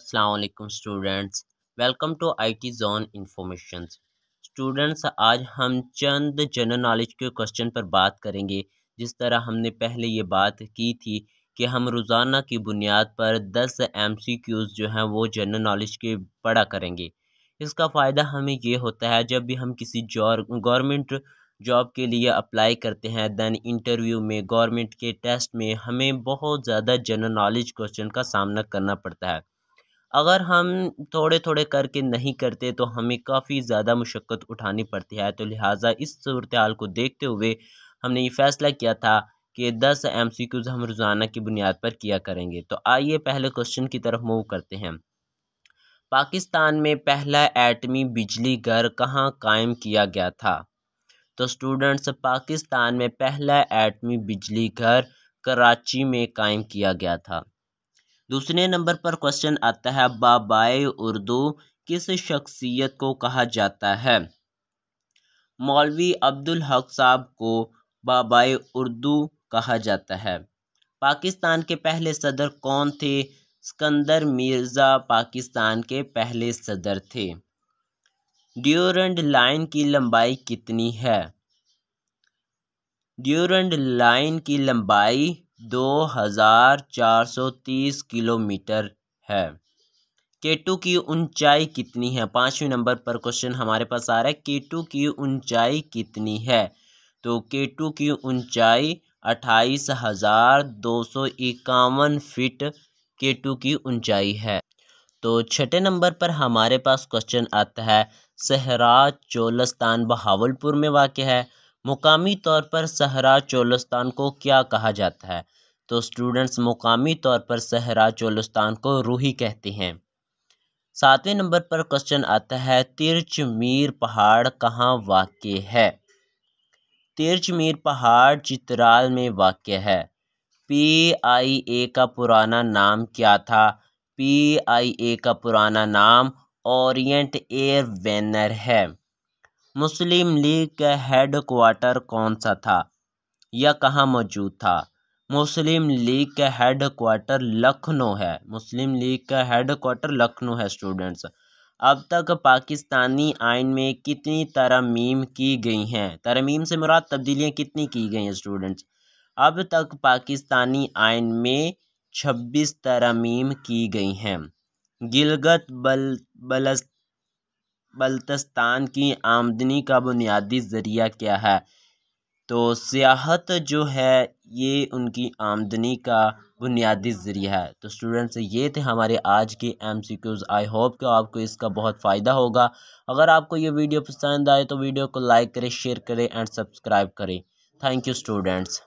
Aslam students welcome to I T zone information students आज हम चंद जनरल नॉलेज के क्वेश्चन पर बात करेंगे जिस तरह हमने पहले ये बात की थी कि हम रोज़ाना की बुनियाद पर दस एम सी क्यूज़ जो हैं वो जनरल नॉलेज के पढ़ा करेंगे इसका फ़ायदा हमें ये होता है जब भी हम किसी गवर्नमेंट जॉब के लिए अप्लाई करते हैं दैन इंटरव्यू में गवर्नमेंट के टेस्ट में हमें बहुत ज़्यादा जनरल नॉलेज क्वेश्चन का सामना करना पड़ता है अगर हम थोड़े थोड़े करके नहीं करते तो हमें काफ़ी ज़्यादा मुशक्क़त उठानी पड़ती है तो लिहाजा इस सूरत हाल को देखते हुए हमने ये फ़ैसला किया था कि दस एम सी क्यूज़ हम रोज़ाना की बुनियाद पर किया करेंगे तो आइए पहले क्वेश्चन की तरफ मूव करते हैं पाकिस्तान में पहला एटमी बिजली घर कहाँ कायम किया गया था तो स्टूडेंट्स पाकिस्तान में पहला एटमी बिजली घर कराची में कायम किया गया था दूसरे नंबर पर क्वेश्चन आता है बाबाए उर्दू किस शख्सियत को कहा जाता है मौलवी अब्दुल हक साहब को बाबाए उर्दू कहा जाता है पाकिस्तान के पहले सदर कौन थे सिकंदर मिर्ज़ा पाकिस्तान के पहले सदर थे ड्यूरेंड लाइन की लंबाई कितनी है ड्यूरेंड लाइन की लंबाई दो हज़ार चार सौ तीस किलोमीटर है केटू की ऊंचाई कितनी है पाँचवें नंबर पर क्वेश्चन हमारे पास आ रहा है केटू की ऊंचाई कितनी है तो केटू की ऊंचाई अट्ठाईस हज़ार दो सौ इक्यावन फिट केटू की ऊंचाई है तो छठे नंबर पर हमारे पास क्वेश्चन आता है सहरा चोलस्तान बहावलपुर में वाक़ है मुकामी तौर पर सहरा चोलस्तान को क्या कहा जाता है तो स्टूडेंट्स मुकामी तौर पर सहरा चोलस्तान को रूही कहते हैं सातवें नंबर पर क्वेश्चन आता है तिरच मीर पहाड़ कहाँ वाक़ है तिरच मीर पहाड़ चित्राल में वाक़ है पी आई ए का पुराना नाम क्या था पी आई ए का पुराना नाम ओरिएंट एयर वेनर है मुस्लिम लीग का क्वार्टर कौन सा था या कहाँ मौजूद था मुस्लिम लीग का क्वार्टर लखनऊ है मुस्लिम लीग का हेड क्वार्टर लखनऊ है स्टूडेंट्स अब तक पाकिस्तानी आइन में कितनी तरमीम की गई हैं तरमीम से मुराद तब्दीलियाँ कितनी की गई हैं स्टूडेंट्स अब तक पाकिस्तानी आइन में छब्बीस तरमीम की गई हैं गिलगत बल बलस्त बल्तस्तान की आमदनी का बुनियादी ज़रिया क्या है तो सियाहत जो है ये उनकी आमदनी का बुनियादी ज़रिया है तो स्टूडेंट्स ये थे हमारे आज के M C Qs I hope कि आपको इसका बहुत फ़ायदा होगा अगर आपको ये वीडियो पसंद आए तो वीडियो को लाइक करें शेयर करें एंड सब्सक्राइब करें थैंक यू स्टूडेंट्स